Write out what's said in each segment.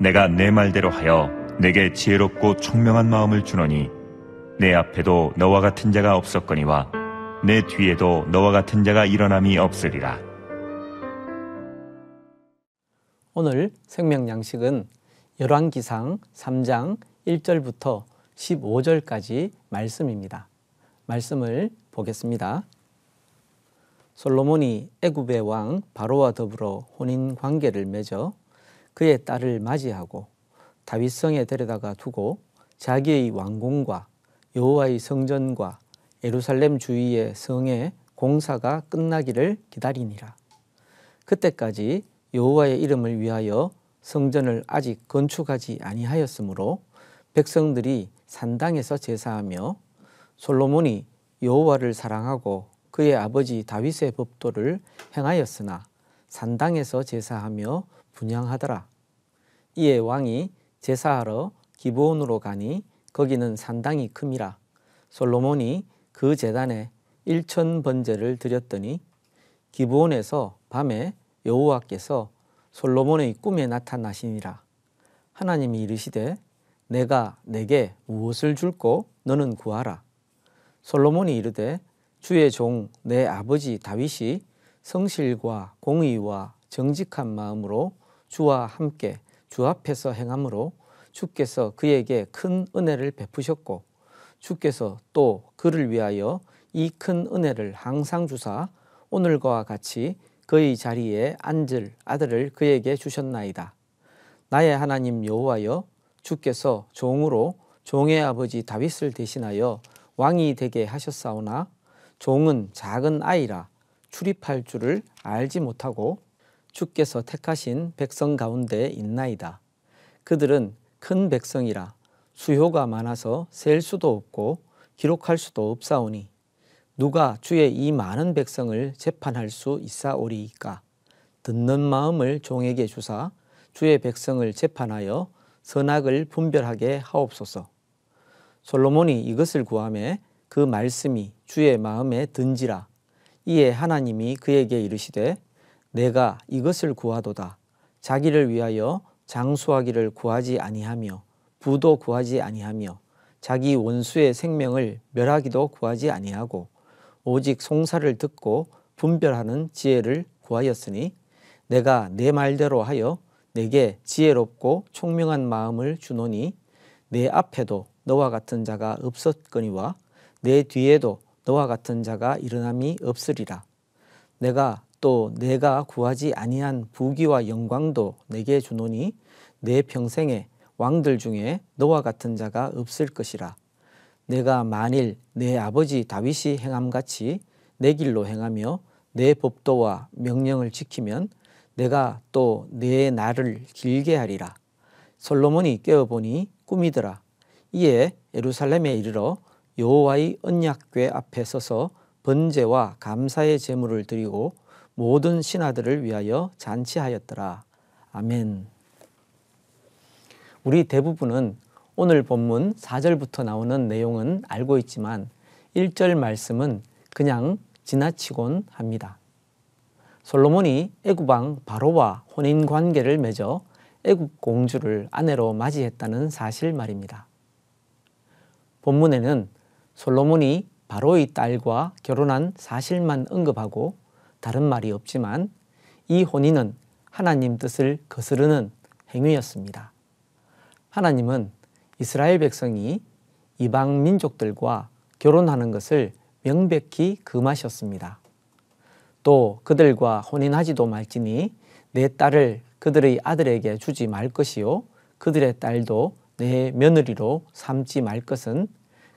내가 내 말대로 하여 내게 지혜롭고 총명한 마음을 주노니 내 앞에도 너와 같은 자가 없었거니와 내 뒤에도 너와 같은 자가 일어남이 없으리라. 오늘 생명 양식은 열왕기상 3장 1절부터 15절까지 말씀입니다. 말씀을 보겠습니다. 솔로몬이 애굽의 왕 바로와 더불어 혼인 관계를 맺어 그의 딸을 맞이하고 다윗성에 데려다가 두고 자기의 왕궁과 여호와의 성전과 예루살렘 주위의 성의 공사가 끝나기를 기다리니라. 그때까지 여호와의 이름을 위하여 성전을 아직 건축하지 아니하였으므로 백성들이 산당에서 제사하며 솔로몬이 여호와를 사랑하고 그의 아버지 다윗의 법도를 행하였으나 산당에서 제사하며 분양하더라. 이에 왕이 제사하러 기브온으로 가니 거기는 산당이 큼이라. 솔로몬이 그 제단에 일천 번제를 드렸더니 기브온에서 밤에 여호와께서 솔로몬의 꿈에 나타나시니라. 하나님이 이르시되 내가 내게 무엇을 줄고 너는 구하라. 솔로몬이 이르되 주의 종 내 아버지 다윗이 성실과 공의와 정직한 마음으로 주와 함께 주 앞에서 행함으로 주께서 그에게 큰 은혜를 베푸셨고 주께서 또 그를 위하여 이 큰 은혜를 항상 주사 오늘과 같이 그의 자리에 앉을 아들을 그에게 주셨나이다. 나의 하나님 여호와여 주께서 종으로 종의 아버지 다윗을 대신하여 왕이 되게 하셨사오나 종은 작은 아이라 출입할 줄을 알지 못하고 주께서 택하신 백성 가운데 있나이다. 그들은 큰 백성이라 수효가 많아서 셀 수도 없고 기록할 수도 없사오니 누가 주의 이 많은 백성을 재판할 수 있사오리이까 듣는 마음을 종에게 주사 주의 백성을 재판하여 선악을 분별하게 하옵소서. 솔로몬이 이것을 구함에 그 말씀이 주의 마음에 든지라 이에 하나님이 그에게 이르시되 내가 이것을 구하도다. 자기를 위하여 장수하기를 구하지 아니하며 부도 구하지 아니하며 자기 원수의 생명을 멸하기도 구하지 아니하고 오직 송사를 듣고 분별하는 지혜를 구하였으니 내가 내 말대로 하여 내게 지혜롭고 총명한 마음을 주노니 내 앞에도 너와 같은 자가 없었거니와 내 뒤에도 너와 같은 자가 일어남이 없으리라 내가 또 내가 구하지 아니한 부귀와 영광도 내게 주노니 내 평생에 왕들 중에 너와 같은 자가 없을 것이라 내가 만일 내 아버지 다윗이 행함같이 내 길로 행하며 내 법도와 명령을 지키면 내가 또 내 나를 길게 하리라 솔로몬이 깨어보니 꿈이더라 이에 예루살렘에 이르러 여호와의 언약궤 앞에 서서 번제와 감사의 제물을 드리고 모든 신하들을 위하여 잔치하였더라. 아멘. 우리 대부분은 오늘 본문 4절부터 나오는 내용은 알고 있지만 1절 말씀은 그냥 지나치곤 합니다. 솔로몬이 애굽왕 바로와 혼인 관계를 맺어 애굽 공주를 아내로 맞이했다는 사실 말입니다. 본문에는 솔로몬이 바로의 딸과 결혼한 사실만 언급하고 다른 말이 없지만 이 혼인은 하나님 뜻을 거스르는 행위였습니다. 하나님은 이스라엘 백성이 이방 민족들과 결혼하는 것을 명백히 금하셨습니다. 또 그들과 혼인하지도 말지니 내 딸을 그들의 아들에게 주지 말 것이요 그들의 딸도 내 며느리로 삼지 말 것은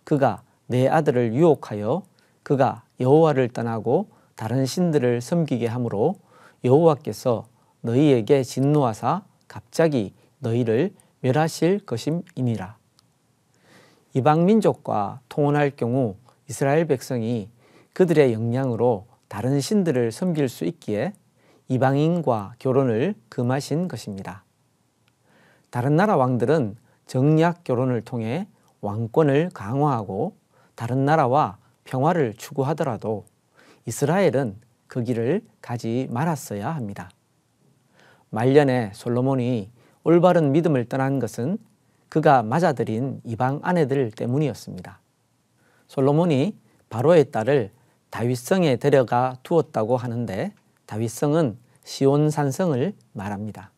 그가 내 아들을 유혹하여 그가 여호와를 떠나고 다른 신들을 섬기게 하므로 여호와께서 너희에게 진노하사 갑자기 너희를 멸하실 것임이니라. 이방 민족과 통혼할 경우 이스라엘 백성이 그들의 영향으로 다른 신들을 섬길 수 있기에 이방인과 결혼을 금하신 것입니다. 다른 나라 왕들은 정략 결혼을 통해 왕권을 강화하고 다른 나라와 평화를 추구하더라도 이스라엘은 그 길을 가지 말았어야 합니다. 말년에 솔로몬이 올바른 믿음을 떠난 것은 그가 맞아들인 이방 아내들 때문이었습니다. 솔로몬이 바로의 딸을 다윗성에 데려가 두었다고 하는데 다윗성은 시온산성을 말합니다.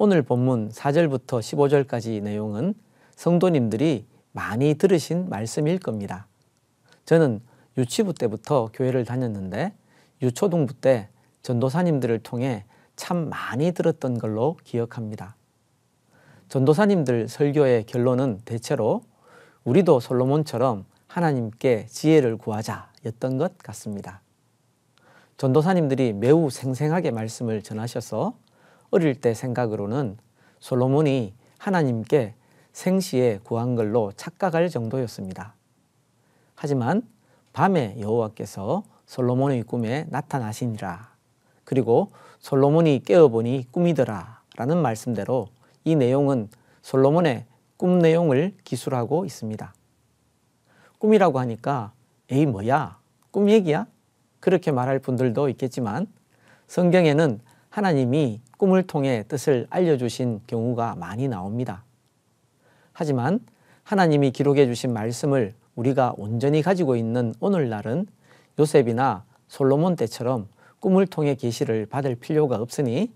오늘 본문 4절부터 15절까지 내용은 성도님들이 많이 들으신 말씀일 겁니다. 저는 유치부 때부터 교회를 다녔는데 유초동부 때 전도사님들을 통해 참 많이 들었던 걸로 기억합니다. 전도사님들 설교의 결론은 대체로 우리도 솔로몬처럼 하나님께 지혜를 구하자 였던 것 같습니다. 전도사님들이 매우 생생하게 말씀을 전하셔서 어릴 때 생각으로는 솔로몬이 하나님께 생시에 구한 걸로 착각할 정도였습니다. 하지만 밤에 여호와께서 솔로몬의 꿈에 나타나시니라. 그리고 솔로몬이 깨어보니 꿈이더라. 라는 말씀대로 이 내용은 솔로몬의 꿈 내용을 기술하고 있습니다. 꿈이라고 하니까 에이 뭐야? 꿈 얘기야? 그렇게 말할 분들도 있겠지만 성경에는 하나님이 꿈을 통해 뜻을 알려주신 경우가 많이 나옵니다. 하지만 하나님이 기록해 주신 말씀을 우리가 온전히 가지고 있는 오늘날은 요셉이나 솔로몬 때처럼 꿈을 통해 계시를 받을 필요가 없으니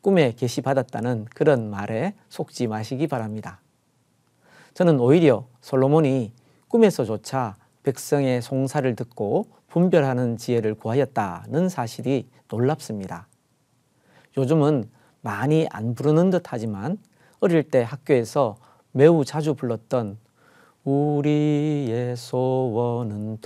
꿈에 계시 받았다는 그런 말에 속지 마시기 바랍니다. 저는 오히려 솔로몬이 꿈에서조차 백성의 송사를 듣고 분별하는 지혜를 구하였다는 사실이 놀랍습니다. 요즘은 많이 안 부르는 듯 하지만 어릴 때 학교에서 매우 자주 불렀던 우리의 소원은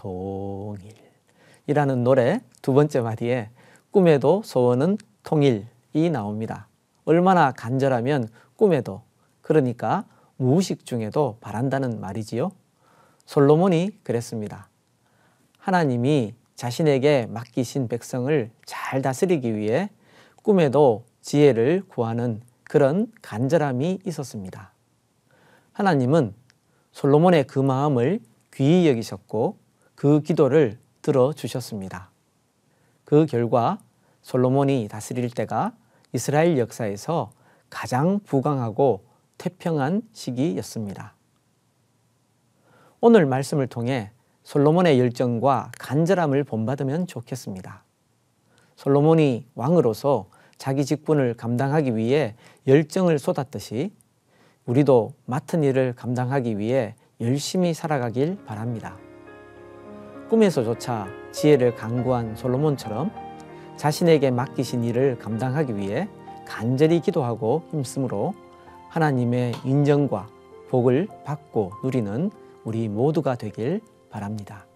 통일이라는 노래 두 번째 마디에 꿈에도 소원은 통일이 나옵니다. 얼마나 간절하면 꿈에도 그러니까 무의식 중에도 바란다는 말이지요. 솔로몬이 그랬습니다. 하나님이 자신에게 맡기신 백성을 잘 다스리기 위해 꿈에도 지혜를 구하는 그런 간절함이 있었습니다. 하나님은 솔로몬의 그 마음을 귀히 여기셨고 그 기도를 들어 주셨습니다. 그 결과 솔로몬이 다스릴 때가 이스라엘 역사에서 가장 부강하고 태평한 시기였습니다. 오늘 말씀을 통해 솔로몬의 열정과 간절함을 본받으면 좋겠습니다. 솔로몬이 왕으로서 자기 직분을 감당하기 위해 열정을 쏟았듯이 우리도 맡은 일을 감당하기 위해 열심히 살아가길 바랍니다. 꿈에서조차 지혜를 강구한 솔로몬처럼 자신에게 맡기신 일을 감당하기 위해 간절히 기도하고 힘쓰므로 하나님의 인정과 복을 받고 누리는 우리 모두가 되길 바랍니다.